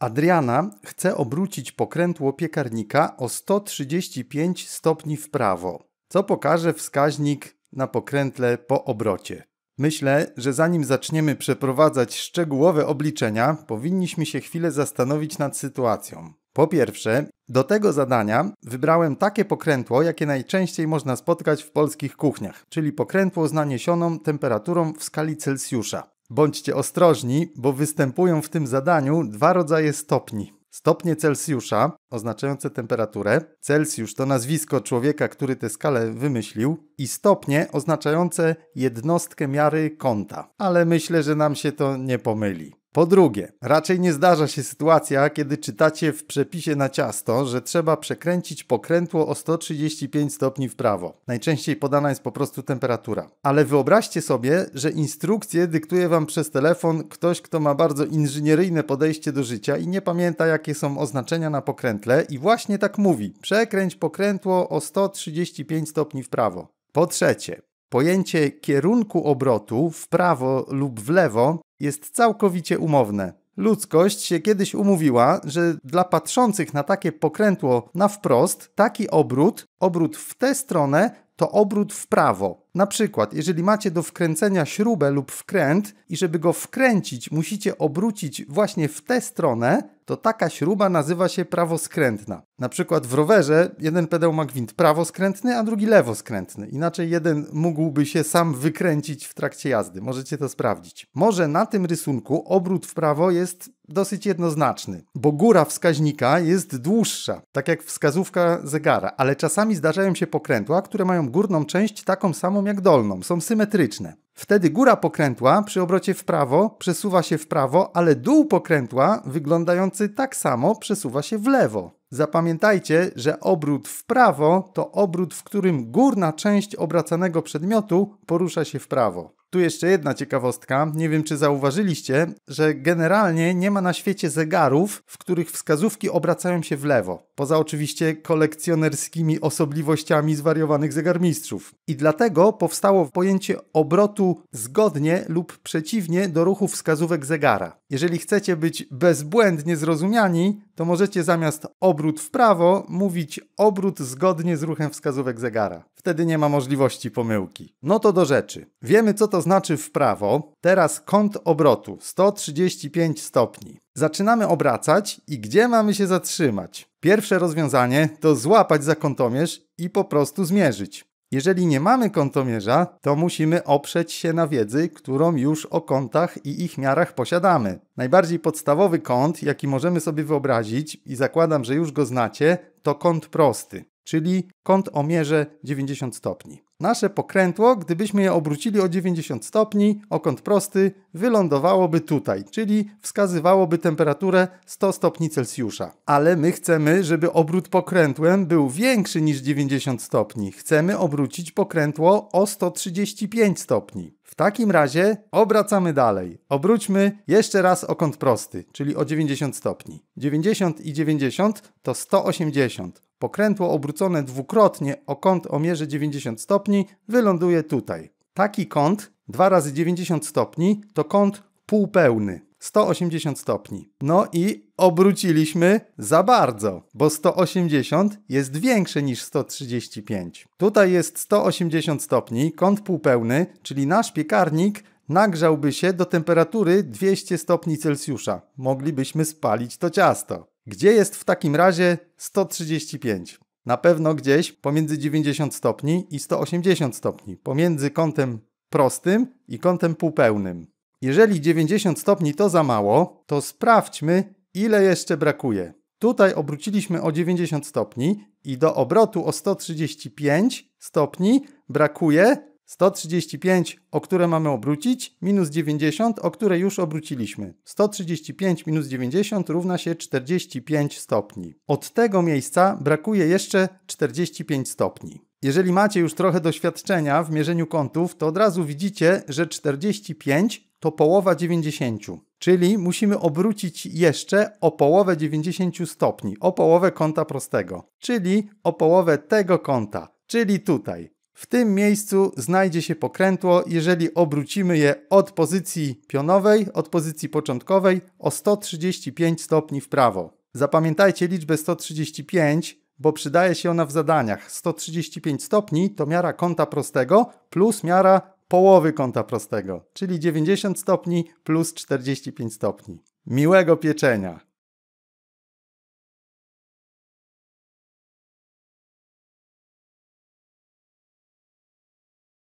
Adriana chce obrócić pokrętło piekarnika o 135 stopni w prawo, co pokaże wskaźnik na pokrętle po obrocie. Myślę, że zanim zaczniemy przeprowadzać szczegółowe obliczenia, powinniśmy się chwilę zastanowić nad sytuacją. Po pierwsze, do tego zadania wybrałem takie pokrętło, jakie najczęściej można spotkać w polskich kuchniach, czyli pokrętło z naniesioną temperaturą w skali Celsjusza. Bądźcie ostrożni, bo występują w tym zadaniu dwa rodzaje stopni. Stopnie Celsjusza, oznaczające temperaturę, Celsjusz to nazwisko człowieka, który tę skalę wymyślił, i stopnie oznaczające jednostkę miary kąta. Ale myślę, że nam się to nie pomyli. Po drugie, raczej nie zdarza się sytuacja, kiedy czytacie w przepisie na ciasto, że trzeba przekręcić pokrętło o 135 stopni w prawo. Najczęściej podana jest po prostu temperatura. Ale wyobraźcie sobie, że instrukcję dyktuje wam przez telefon ktoś, kto ma bardzo inżynieryjne podejście do życia i nie pamięta, jakie są oznaczenia na pokrętle i właśnie tak mówi: przekręć pokrętło o 135 stopni w prawo. Po trzecie, Pojęcie kierunku obrotu w prawo lub w lewo jest całkowicie umowne. Ludzkość się kiedyś umówiła, że dla patrzących na takie pokrętło na wprost, taki obrót, obrót w tę stronę, to obrót w prawo. Na przykład, jeżeli macie do wkręcenia śrubę lub wkręt i żeby go wkręcić, musicie obrócić właśnie w tę stronę, to taka śruba nazywa się prawoskrętna. Na przykład w rowerze jeden pedał ma gwint prawoskrętny, a drugi lewoskrętny. Inaczej jeden mógłby się sam wykręcić w trakcie jazdy. Możecie to sprawdzić. Może na tym rysunku obrót w prawo jest dosyć jednoznaczny, bo góra wskaźnika jest dłuższa, tak jak wskazówka zegara, ale czasami zdarzają się pokrętła, które mają górną część taką samą jak dolną, są symetryczne. Wtedy góra pokrętła przy obrocie w prawo przesuwa się w prawo, ale dół pokrętła wyglądający tak samo przesuwa się w lewo. Zapamiętajcie, że obrót w prawo to obrót, w którym górna część obracanego przedmiotu porusza się w prawo. Tu jeszcze jedna ciekawostka. Nie wiem, czy zauważyliście, że generalnie nie ma na świecie zegarów, w których wskazówki obracają się w lewo. Poza oczywiście kolekcjonerskimi osobliwościami zwariowanych zegarmistrzów. I dlatego powstało pojęcie obrotu zgodnie lub przeciwnie do ruchu wskazówek zegara. Jeżeli chcecie być bezbłędnie zrozumiani, to możecie zamiast obrót w prawo mówić obrót zgodnie z ruchem wskazówek zegara. Wtedy nie ma możliwości pomyłki. No to do rzeczy. Wiemy co to znaczy w prawo. Teraz kąt obrotu 135 stopni. Zaczynamy obracać i gdzie mamy się zatrzymać? Pierwsze rozwiązanie to złapać za kątomierz i po prostu zmierzyć. Jeżeli nie mamy kątomierza, to musimy oprzeć się na wiedzy, którą już o kątach i ich miarach posiadamy. Najbardziej podstawowy kąt, jaki możemy sobie wyobrazić i zakładam, że już go znacie, to kąt prosty czyli kąt o mierze 90 stopni. Nasze pokrętło, gdybyśmy je obrócili o 90 stopni, o kąt prosty, wylądowałoby tutaj, czyli wskazywałoby temperaturę 100 stopni Celsjusza. Ale my chcemy, żeby obrót pokrętłem był większy niż 90 stopni. Chcemy obrócić pokrętło o 135 stopni. W takim razie obracamy dalej. Obróćmy jeszcze raz o kąt prosty, czyli o 90 stopni. 90 i 90 to 180. Pokrętło obrócone dwukrotnie o kąt o mierze 90 stopni wyląduje tutaj. Taki kąt 2 razy 90 stopni to kąt półpełny. 180 stopni. No i obróciliśmy za bardzo, bo 180 jest większe niż 135. Tutaj jest 180 stopni, kąt półpełny, czyli nasz piekarnik nagrzałby się do temperatury 200 stopni Celsjusza. Moglibyśmy spalić to ciasto. Gdzie jest w takim razie 135? Na pewno gdzieś pomiędzy 90 stopni i 180 stopni, pomiędzy kątem prostym i kątem półpełnym. Jeżeli 90 stopni to za mało, to sprawdźmy, ile jeszcze brakuje. Tutaj obróciliśmy o 90 stopni i do obrotu o 135 stopni brakuje 135, o które mamy obrócić, minus 90, o które już obróciliśmy. 135 minus 90 równa się 45 stopni. Od tego miejsca brakuje jeszcze 45 stopni. Jeżeli macie już trochę doświadczenia w mierzeniu kątów, to od razu widzicie, że 45 to połowa 90, czyli musimy obrócić jeszcze o połowę 90 stopni, o połowę kąta prostego, czyli o połowę tego kąta, czyli tutaj. W tym miejscu znajdzie się pokrętło, jeżeli obrócimy je od pozycji pionowej, od pozycji początkowej o 135 stopni w prawo. Zapamiętajcie liczbę 135, bo przydaje się ona w zadaniach. 135 stopni to miara kąta prostego plus miara połowy kąta prostego, czyli 90 stopni plus 45 stopni. Miłego pieczenia!